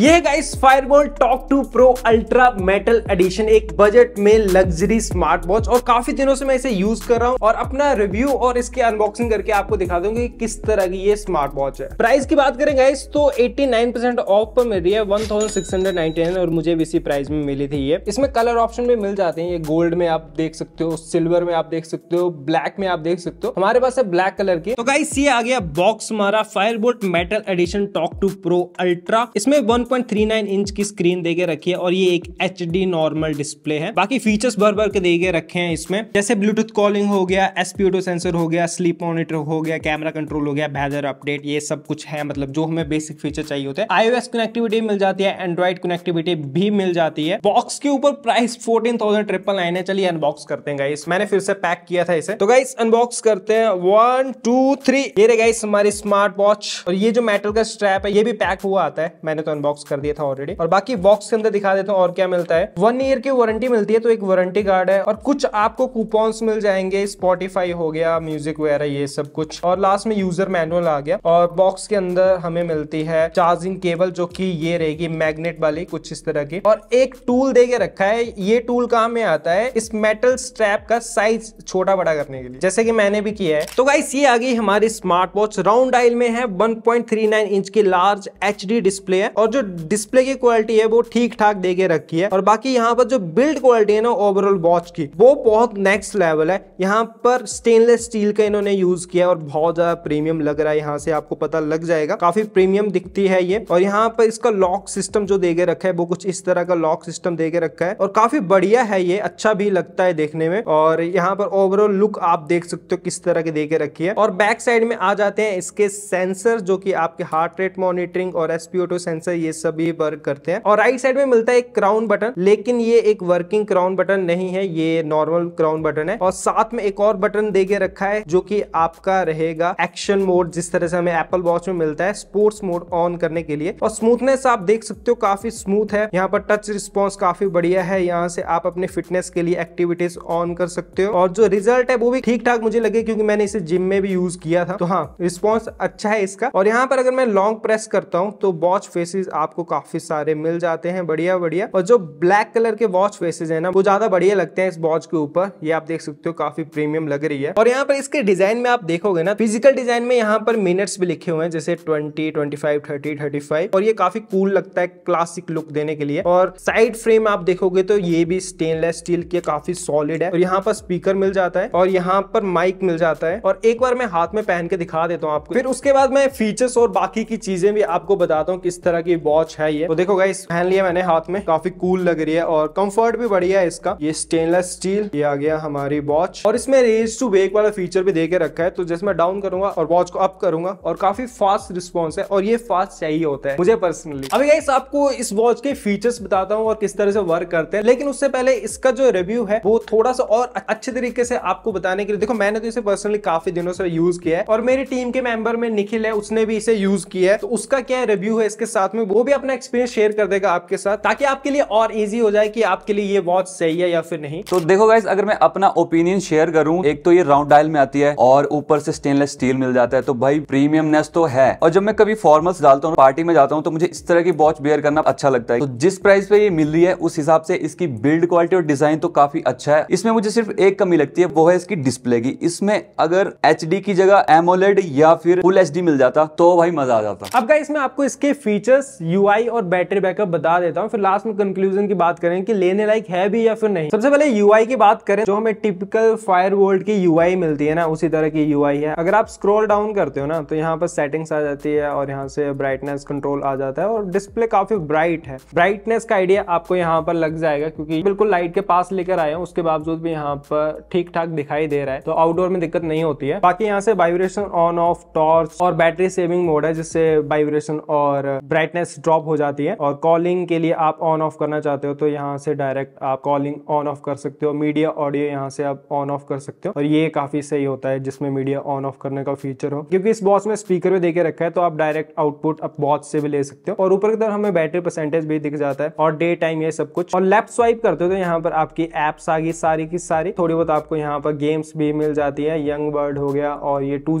ये guys Fireboltt talk two pro ultra metal edition एक budget में लग्जरी स्मार्ट वॉच और काफी दिनों से मैं इसे यूज कर रहा हूँ और अपना रिव्यू और इसके अनबॉक्सिंग करके आपको दिखा दूंगी कि किस तरह की ये स्मार्ट वॉच है प्राइस की बात करें गाइस तो 89% ऑफ पर मिल रही है वन और मुझे इसी प्राइस में मिली थी ये इसमें कलर ऑप्शन भी मिल जाते हैं ये गोल्ड में आप देख सकते हो सिल्वर में आप देख सकते हो ब्लैक में आप देख सकते हो हमारे पास है ब्लैक कलर की तो गाइस ये आ गया बॉक्स हमारा Fireboltt metal edition talk two pro ultra इसमें वन 1.39 इंच की स्क्रीन दे के रखी है और ये एक एच नॉर्मल डिस्प्ले है बाकी फीचर्स भर भर के दे के रखे हैं इसमें जैसे ब्लूटूथ कॉलिंग हो गया एसपीओटो सेंसर हो गया स्लीप मॉनिटर हो गया कैमरा कंट्रोल हो गया वेदर अपडेट ये सब कुछ है मतलब जो हमें बेसिक फीचर चाहिए होते हैं आईओ कनेक्टिविटी मिल जाती है एंड्रॉइड कनेक्टिविटी भी मिल जाती है बॉक्स के ऊपर price fourteen thousand triple nine है चलिए अनबॉक्स करते हैं गाइस मैंने फिर से पैक किया था इसे तो गाइस अनबॉक्स करते हैं वन टू थ्री ये गाइस हमारी स्मार्ट वॉच और ये जो मेटल का स्ट्रैप है ये भी पैक हुआ आता है मैंने तो अनबॉक्स बॉक्स कर दिया था ऑलरेडी और बाकी बॉक्स के अंदर दिखा देता हूँ और क्या मिलता है वन ईयर की वारंटी मिलती है तो एक वारंटी कार्ड है और कुछ आपको कूपॉन्स मिल जाएंगे स्पॉटिफाई हो गया म्यूजिक वगैरह ये सब कुछ और लास्ट में यूजर मैनुअल आ गया और बॉक्स के अंदर हमें मिलती है चार्जिंग केबल जो की ये रहेगी मैग्नेट वाली कुछ इस तरह की और एक टूल दे के रखा है ये टूल काम में आता है इस मेटल स्ट्रैप का साइज छोटा बड़ा करने के लिए जैसे कि मैंने भी किया है तो गाइस ये आ गई हमारी स्मार्ट वॉच राउंड डायल में है 1.39 इंच की लार्ज एच डिस्प्ले है और जो डिस्प्ले की क्वालिटी है वो ठीक ठाक दे के रखी है और बाकी यहाँ पर जो बिल्ड क्वालिटी है ना ओवरऑल वॉच की वो बहुत नेक्स्ट लेवल है यहाँ पर स्टेनलेस स्टील का इन्होंने यूज किया और बहुत ज्यादा प्रीमियम लग रहा है यहाँ से आपको पता लग जाएगा काफी प्रीमियम दिखती है ये और यहाँ पर इसका लॉक सिस्टम जो दे के रखा है वो कुछ इस तरह का लॉक सिस्टम दे के रखा है और काफी बढ़िया है ये अच्छा भी लगता है देखने में और यहाँ पर ओवरऑल लुक आप देख सकते हो किस तरह के दे के रखी है और बैक साइड में आ जाते हैं इसके सेंसर जो कि आपके हार्ट रेट मॉनिटरिंग और एसपीओटो सेंसर ये सभी वर्क करते हैं और राइट साइड में मिलता है एक क्राउन बटन लेकिन ये एक वर्किंग क्राउन बटन नहीं है ये नॉर्मल क्राउन बटन है और साथ में एक और बटन दे के रखा है जो कि आपका रहेगा एक्शन मोड जिस तरह से हमें एप्पल वॉच में मिलता है स्पोर्ट्स मोड ऑन करने के लिए और स्मूथनेस आप देख सकते हो काफी स्मूथ है यहाँ पर टच रिस्पॉन्स काफी बढ़िया है यहाँ से आप अपने फिटनेस के लिए एक्टिविटीज ऑन कर सकते हो और जो रिजल्ट है वो भी ठीक ठाक मुझे लगे क्योंकि मैंने इसे जिम में भी यूज किया था तो हाँ रिस्पॉन्स अच्छा है इसका और यहाँ पर अगर मैं लॉन्ग प्रेस करता हूँ तो वॉच फेसिस आप आपको काफी सारे मिल जाते हैं बढ़िया बढ़िया और जो ब्लैक कलर के वॉच फेसेज है ना वो ज्यादा बढ़िया लगते हैं इस वॉच के ऊपर ये आप देख सकते हो काफी प्रीमियम लग रही है और यहाँ पर इसके डिजाइन में आप देखोगे ना फिजिकल डिजाइन में यहाँ पर मिनट्स भी लिखे हुए हैं जैसे twenty twenty five thirty thirty five और ये काफी कूल लगता है क्लासिक लुक देने के लिए और साइड फ्रेम आप देखोगे तो ये भी स्टेनलेस स्टील के काफी सॉलिड है और यहाँ पर स्पीकर मिल जाता है और यहाँ पर माइक मिल जाता है और एक बार मैं हाथ में पहन के दिखा देता हूँ आपको फिर उसके बाद मैं फीचर्स और बाकी की चीजें भी आपको बताता हूँ किस तरह की वॉच है ये तो देखो गाइस पहन लिया मैंने हाथ में काफी कूल लग रही है और कंफर्ट भी बढ़िया है इसका ये स्टेनलेस स्टील ये आ गया हमारी वॉच और इसमें रेज टू वेक वाला फीचर भी दे के रखा है तो जैसे मैं डाउन करूंगा और वॉच को अप करूंगा और काफी फास्ट रिस्पॉन्स है और ये फास्ट चाहिए होता है मुझे पर्सनली अभी गाइस आपको इस वॉच के फीचर्स बताता हूँ और किस तरह से वर्क करते हैं लेकिन उससे पहले इसका जो रिव्यू है वो थोड़ा सा और अच्छे तरीके से आपको बताने के लिए देखो मैंने तो इसे पर्सनली काफी दिनों से यूज किया है और मेरी टीम के मेंबर में निखिल है उसने भी इसे यूज किया है तो उसका क्या रिव्यू है इसके साथ में वो भी अपना एक्सपीरियंस शेयर कर देगा आपके साथ ताकि आपके लिए और इजी हो जाए कि आपके लिए ये वॉच सही है या फिर नहीं तो देखो गाइज अगर मैं अपना ओपिनियन शेयर करूँ एक तो ये राउंड डायल में आती है और ऊपर से स्टेनलेस स्टील मिल जाता है तो भाई प्रीमियमनेस तो है और जब मैं कभी फॉर्मल्स डालता हूँ पार्टी में जाता हूँ तो मुझे इस तरह की वॉच बेयर करना अच्छा लगता है तो जिस प्राइस पे ये मिल रही है उस हिसाब से इसकी बिल्ड क्वालिटी और डिजाइन तो काफी अच्छा है इसमें मुझे सिर्फ एक कमी लगती है वो है इसकी डिस्प्ले की इसमें अगर एच की जगह एमोलेड या फिर फुल एच मिल जाता तो भाई मजा आ जाता अब इसमें आपको इसके फीचर्स यूआई और बैटरी बैकअप बता देता हूँ फिर लास्ट में कंक्लूजन की बात करें कि लेने लायक है भी या फिर नहीं सबसे पहले यूआई की बात करें जो हमें टिपिकल फायर वोल्ट की यूआई मिलती है ना उसी तरह की यू है अगर आप स्क्रोल डाउन करते हो ना तो यहाँ पर सेटिंग्स आ जाती है और यहाँ से ब्राइटनेस कंट्रोल आ जाता है और डिस्प्ले काफी ब्राइट है ब्राइटनेस का आइडिया आपको यहाँ पर लग जाएगा क्योंकि बिल्कुल लाइट के पास लेकर आए उसके बावजूद भी यहाँ पर ठीक ठाक दिखाई दे रहा है तो आउटडोर में दिक्कत नहीं होती है बाकी यहाँ से वाइब्रेशन ऑन ऑफ टॉर्च और बैटरी सेविंग मोड है जिससे वाइब्रेशन और ब्राइटनेस ड्रॉप हो जाती है और कॉलिंग के लिए आप ऑन ऑफ करना चाहते हो तो यहाँ से डायरेक्ट आप कॉलिंग ऑन ऑफ कर सकते हो मीडिया ऑडियो यहाँ से आप ऑन ऑफ कर सकते हो और ये काफी सही होता है जिसमें मीडिया ऑन ऑफ करने का फीचर हो क्योंकि इस बॉस में स्पीकर भी देके रखा है तो आप डायरेक्ट आउटपुट आप बॉस से भी ले सकते हो और ऊपर की तरफ हमें बैटरी परसेंटेज भी दिख जाता है और डे टाइम ये सब कुछ और लेफ्ट स्वाइप करते हो तो यहाँ पर आपकी एप्स आ गई सारी की सारी थोड़ी बहुत आपको यहाँ पर गेम्स भी मिल जाती है यंग बर्ड हो गया और ये टू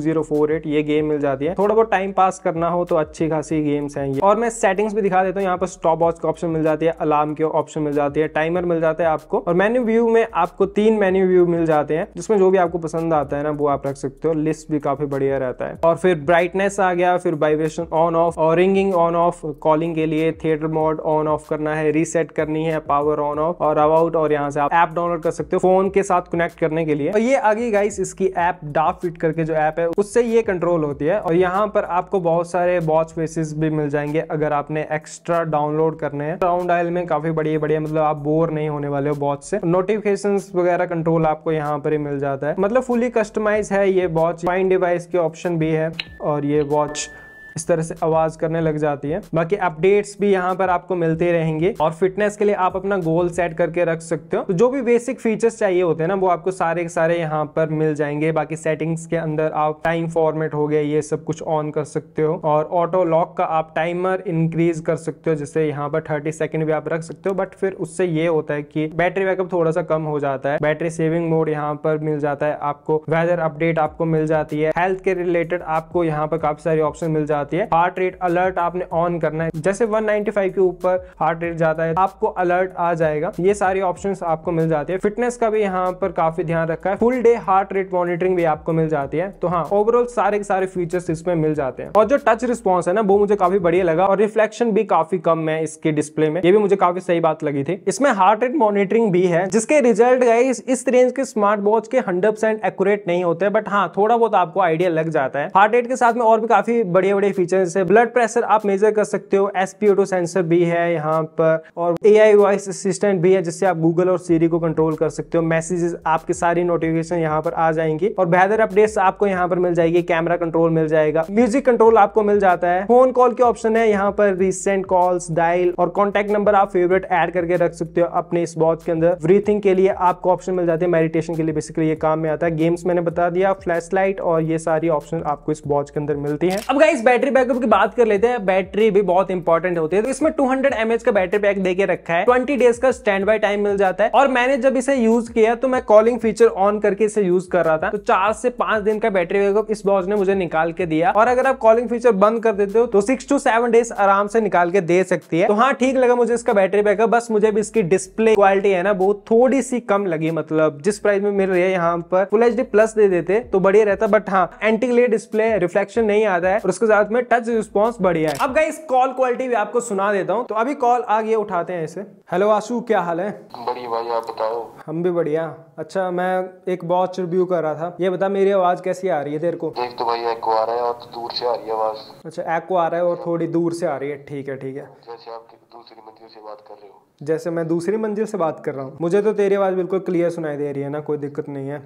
ये गेम मिल जाती है थोड़ा बहुत टाइम पास करना हो तो अच्छी खासी गेम्स हैं और मैं सेटिंग्स भी दिखा देता हूँ यहाँ पर स्टॉप वॉच का ऑप्शन मिल जाती है अलार्म के ऑप्शन मिल जाती है टाइमर मिल जाता है आपको और मेन्यू व्यू में आपको तीन मेन्यू व्यू मिल जाते हैं जिसमें जो भी आपको पसंद आता है ना वो आप रख सकते हो लिस्ट भी काफी बढ़िया रहता है और फिर ब्राइटनेस आ गया फिर वाइब्रेशन ऑन ऑफ और रिंगिंग ऑन ऑफ कॉलिंग के लिए थिएटर मोड ऑन ऑफ करना है रीसेट करनी है पावर ऑन ऑफ और अबाउट और यहाँ से आप ऐप डाउनलोड कर सकते हो फोन के साथ कनेक्ट करने के लिए और ये आगे गाइस इसकी ऐप डाफ फिट करके जो ऐप है उससे ये कंट्रोल होती है और यहाँ पर आपको बहुत सारे वॉच फेसिस भी मिल जाएंगे अगर आपने एक्स्ट्रा डाउनलोड करने हैं राउंड आयल में काफ़ी बढ़िया बढ़िया मतलब आप बोर नहीं होने वाले हो बहुत से नोटिफिकेशन वगैरह कंट्रोल आपको यहाँ पर ही मिल जाता है मतलब फुली कस्टमाइज है ये वॉच फाइन डिवाइस के ऑप्शन भी है और ये वॉच इस तरह से आवाज करने लग जाती है बाकी अपडेट्स भी यहाँ पर आपको मिलते रहेंगे और फिटनेस के लिए आप अपना गोल सेट करके रख सकते हो तो जो भी बेसिक फीचर्स चाहिए होते हैं ना वो आपको सारे के सारे यहाँ पर मिल जाएंगे बाकी सेटिंग्स के अंदर आप टाइम फॉर्मेट हो गया ये सब कुछ ऑन कर सकते हो और ऑटो लॉक का आप टाइमर इंक्रीज कर सकते हो जैसे यहाँ पर थर्टी सेकेंड भी आप रख सकते हो बट फिर उससे ये होता है कि बैटरी बैकअप थोड़ा सा कम हो जाता है बैटरी सेविंग मोड यहाँ पर मिल जाता है आपको वेदर अपडेट आपको मिल जाती है हेल्थ के रिलेटेड आपको यहाँ पर काफी सारे ऑप्शन मिल जाते आती है हार्ट रेट अलर्ट आपने ऑन करना है जैसे 195 के ऊपर हार्ट रेट जाता है आपको अलर्ट आ जाएगा ये सारे ऑप्शंस आपको मिल जाते हैं फिटनेस का भी यहाँ पर काफी ध्यान रखा है full day heart rate monitoring भी आपको मिल जाती है तो हाँ ओवरऑल सारे के सारे फीचर्स इसमें मिल जाते हैं और जो टच रिस्पॉन्स है ना वो मुझे काफी बढ़िया लगा और रिफ्लेक्शन भी काफी कम है इसके डिस्प्ले में ये भी मुझे काफी सही बात लगी थी इसमें हार्ट रेट मॉनिटरिंग भी है जिसके रिजल्ट गए इस रेंज के स्मार्ट वॉच के हंड्रेड एक्यूरेट नहीं होते बट हाँ थोड़ा बहुत आपको आइडिया लग जाता है हार्ट रेट के साथ में और भी काफी बड़े बड़े फीचर्स है ब्लड प्रेशर आप मेजर कर सकते हो एसपीओटो सेंसर भी है यहाँ पर और एआई वॉइस असिस्टेंट भी है जिससे आप गूगल और सीरी को कंट्रोल कर सकते हो मैसेजेस आपके सारी नोटिफिकेशन यहाँ पर आ जाएंगी और बेहतर अपडेट्स आपको यहाँ पर मिल जाएगी कैमरा कंट्रोल मिल जाएगा म्यूजिक कंट्रोल आपको मिल जाता है फोन कॉल के ऑप्शन है यहाँ पर रिसेंट कॉल्स डायल और कॉन्टेक्ट नंबर आप फेवरेट एड करके रख सकते हो अपने इस वॉच के अंदर ब्रीथिंग के लिए आपको ऑप्शन मिल जाते हैं मेडिटेशन के लिए बेसिकली ये काम में आता है गेम्स मैंने बता दिया फ्लैश लाइट और ये सारी ऑप्शन आपको इस वॉच के अंदर मिलती है अब गाइस बैटरी बैटरी बैकअप की बात कर लेते हैं बैटरी भी बहुत इंपॉर्टेंट होती है तो इसमें टू हंड्रेड का बैटरी बैक देके रखा है ट्वेंटी डेज का स्टैंड बाय टाइम मिल जाता है और मैंने जब इसे यूज किया तो मैं कॉलिंग फीचर ऑन करके इसे यूज कर रहा था तो चार से पांच दिन का बैटरी बैकअप इस वॉच ने मुझे निकाल के दिया और अगर आप कॉलिंग फीचर बंद कर देते हो तो सिक्स टू सेवन डेज आराम से निकाल के दे सकती है तो हाँ ठीक लगा मुझे इसका बैटरी बैकअप बस मुझे भी इसकी डिस्प्ले क्वालिटी है ना बहुत थोड़ी सी कम लगी मतलब जिस प्राइस में मिल रही है यहाँ पर फुल एच प्लस दे देते तो बढ़िया रहता बट हाँ एंटीग्लेट डिस्प्ले रिफ्लेक्शन नहीं आता है और उसके साथ में टच रिस्पॉन्स बढ़िया है अब गई कॉल क्वालिटी भी आपको सुना देता हूँ तो अभी कॉल आगे उठाते हैं इसे हेलो आशु क्या हाल है बढ़िया भाई आप बताओ हम भी बढ़िया अच्छा मैं एक वॉच रिव्यू कर रहा था ये बता मेरी आवाज कैसी आ रही है तेरे को एक तो भाई एक आ रहा है और तो दूर से आ रही है आवाज अच्छा एक आ रहा है और थोड़ी दूर से आ रही है ठीक है ठीक है जैसे आप दूसरी मंजिल से बात कर रहे हो जैसे मैं दूसरी मंजिल से बात कर रहा हूँ मुझे तो तेरी आवाज बिल्कुल क्लियर सुनाई दे रही है ना कोई दिक्कत नहीं है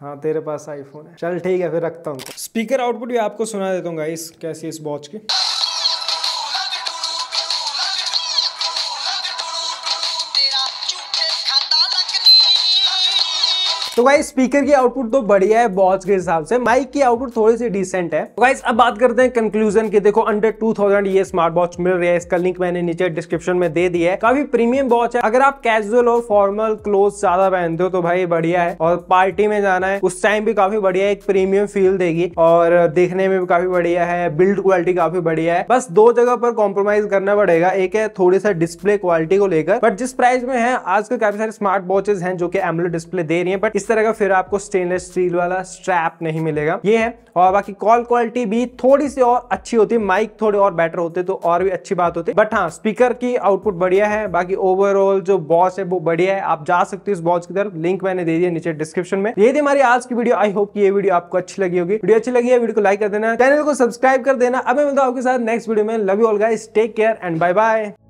हाँ तेरे पास आईफोन है चल ठीक है फिर रखता हूँ स्पीकर आउटपुट भी आपको सुना देता हूँ गाइस कैसी इस वॉच की तो भाई स्पीकर की आउटपुट तो बढ़िया है बॉस के हिसाब से माइक की आउटपुट थोड़ी सी डिसेंट है तो अब बात करते हैं कंक्लूजन की देखो अंडर 2000 ये स्मार्ट वॉच मिल रही है इसका लिंक मैंने नीचे डिस्क्रिप्शन में दे दिया है काफी प्रीमियम वॉच है अगर आप कैजुअल और फॉर्मल क्लोथ ज्यादा पहनते हो तो भाई बढ़िया है और पार्टी में जाना है उस टाइम भी काफी बढ़िया है एक प्रीमियम फील देगी और देखने में भी काफी बढ़िया है बिल्ड क्वालिटी काफी बढ़िया है बस दो जगह पर कॉम्प्रोमाइज करना पड़ेगा एक है थोड़ी सा डिस्प्ले क्वालिटी को लेकर बट जिस प्राइस में है आज कल काफी सारे स्मार्ट वॉचेज हैं जो कि एमलो डिस्प्ले दे रही है बट इस तरह का फिर आपको स्टेनलेस स्टील वाला स्ट्रैप नहीं मिलेगा ये है और बाकी कॉल क्वालिटी भी थोड़ी सी और अच्छी होती माइक थोड़े और बेटर होते तो और भी अच्छी बात होती बट हाँ स्पीकर की आउटपुट बढ़िया है बाकी ओवरऑल जो बॉस है वो बढ़िया है आप जा सकते हो इस बॉस की तरफ लिंक मैंने दे दिया नीचे डिस्क्रिप्शन में ये थी हमारी आज की वीडियो आई होप की ये वीडियो आपको अच्छी लगी होगी वीडियो अच्छी लगी है वीडियो को लाइक कर देना चैनल को सब्सक्राइब कर देना अभी मिलता हूँ आपके साथ नेक्स्ट वीडियो में love you all guys take care and bye bye